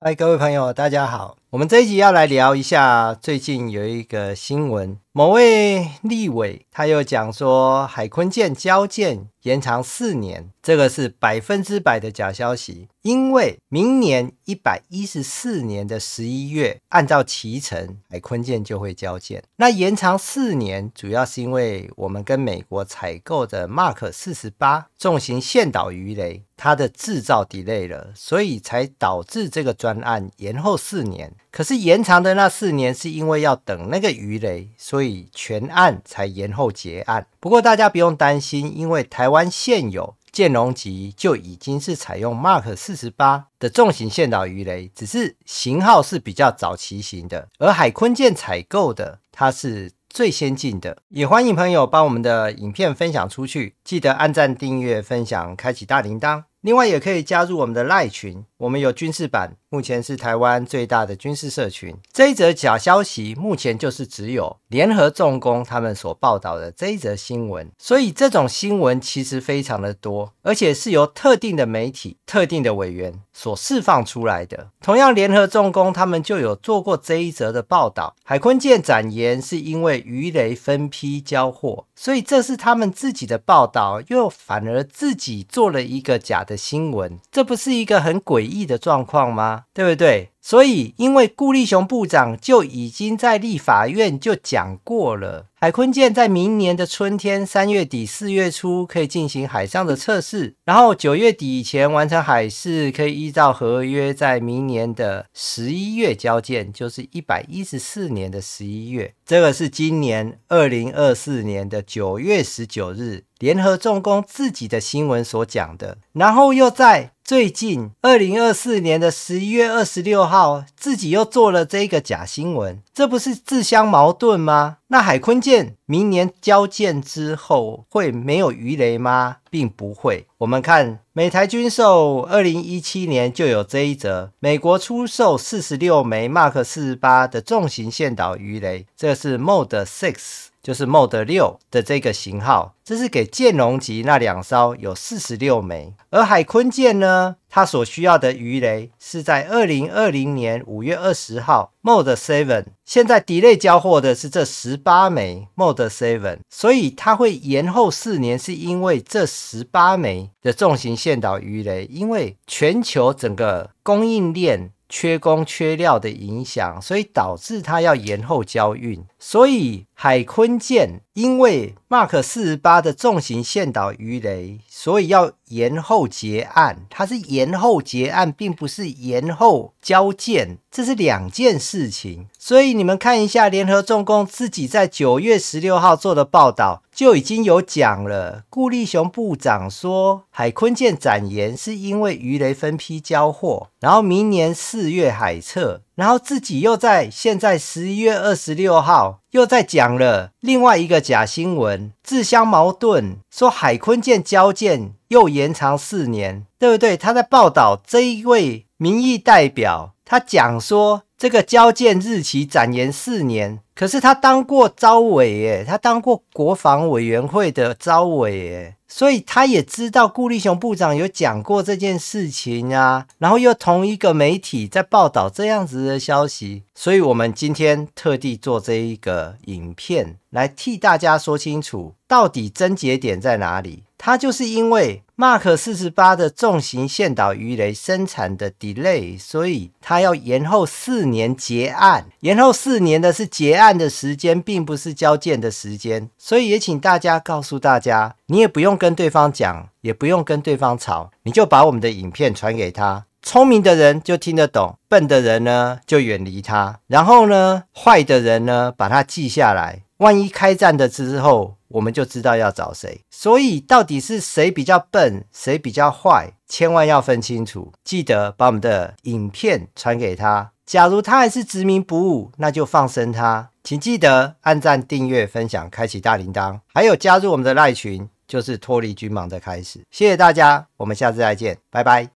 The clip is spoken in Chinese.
嗨，各位朋友，大家好。我们这一集要来聊一下最近有一个新闻。某位立委，他又讲说海坤舰交舰延长四年，这个是百分之百的假消息。因为明年一百一十四年的十一月，按照期程，海坤舰就会交舰。那延长四年，主要是因为我们跟美国采购的 Mark 四十八重型线导鱼雷，它的制造 delay 了，所以才导致这个专案延后四年。可是延长的那四年，是因为要等那个鱼雷，所以全案才延后结案。不过大家不用担心，因为台湾现有建龙级就已经是采用 Mark 四十八的重型线导鱼雷，只是型号是比较早期型的。而海坤舰采购的，它是最先进的。也欢迎朋友帮我们的影片分享出去，记得按赞、订阅、分享、开启大铃铛。另外也可以加入我们的赖群，我们有军事版，目前是台湾最大的军事社群。这一则假消息目前就是只有联合重工他们所报道的这一则新闻，所以这种新闻其实非常的多，而且是由特定的媒体、特定的委员所释放出来的。同样，联合重工他们就有做过这一则的报道，海坤舰展言是因为鱼雷分批交货，所以这是他们自己的报道，又反而自己做了一个假。的新闻，这不是一个很诡异的状况吗？对不对？所以，因为顾立雄部长就已经在立法院就讲过了，海坤舰在明年的春天三月底四月初可以进行海上的测试，然后九月底以前完成海试，可以依照合约在明年的十一月交舰，就是一百一十四年的十一月。这个是今年二零二四年的九月十九日联合重工自己的新闻所讲的，然后又在。最近，二零二四年的十一月二十六号，自己又做了这个假新闻。这不是自相矛盾吗？那海坤舰明年交舰之后会没有鱼雷吗？并不会。我们看美台军售，二零一七年就有这一则，美国出售四十六枚 Mark 四十八的重型线导鱼雷，这是 Mode Six，就是 Mode 六的这个型号，这是给剑龙级那两艘有四十六枚，而海坤舰呢？它所需要的鱼雷是在二零二零年五月二十号，Mod Seven。现在 Delay 交货的是这十八枚 Mod Seven，所以它会延后四年，是因为这十八枚的重型线导鱼雷，因为全球整个供应链缺工缺料的影响，所以导致它要延后交运。所以海坤舰。因为 Mark 四十八的重型线导鱼雷，所以要延后结案。它是延后结案，并不是延后交件，这是两件事情。所以你们看一下联合重工自己在九月十六号做的报道，就已经有讲了。顾立雄部长说，海坤舰展延是因为鱼雷分批交货，然后明年四月海测。然后自己又在现在十一月二十六号又在讲了另外一个假新闻，自相矛盾，说海坤舰交建又延长四年，对不对？他在报道这一位民意代表，他讲说。这个交件日期展延四年，可是他当过招委耶，他当过国防委员会的招委耶，所以他也知道顾立雄部长有讲过这件事情啊，然后又同一个媒体在报道这样子的消息，所以我们今天特地做这一个影片来替大家说清楚，到底症结点在哪里。他就是因为 Mark 四十八的重型线导鱼雷生产的 delay，所以他要延后四年结案。延后四年的是结案的时间，并不是交件的时间。所以也请大家告诉大家，你也不用跟对方讲，也不用跟对方吵，你就把我们的影片传给他。聪明的人就听得懂，笨的人呢就远离他。然后呢，坏的人呢把它记下来，万一开战的之后。我们就知道要找谁，所以到底是谁比较笨，谁比较坏，千万要分清楚。记得把我们的影片传给他，假如他还是执迷不悟，那就放生他。请记得按赞、订阅、分享、开启大铃铛，还有加入我们的赖群，就是脱离军盲的开始。谢谢大家，我们下次再见，拜拜。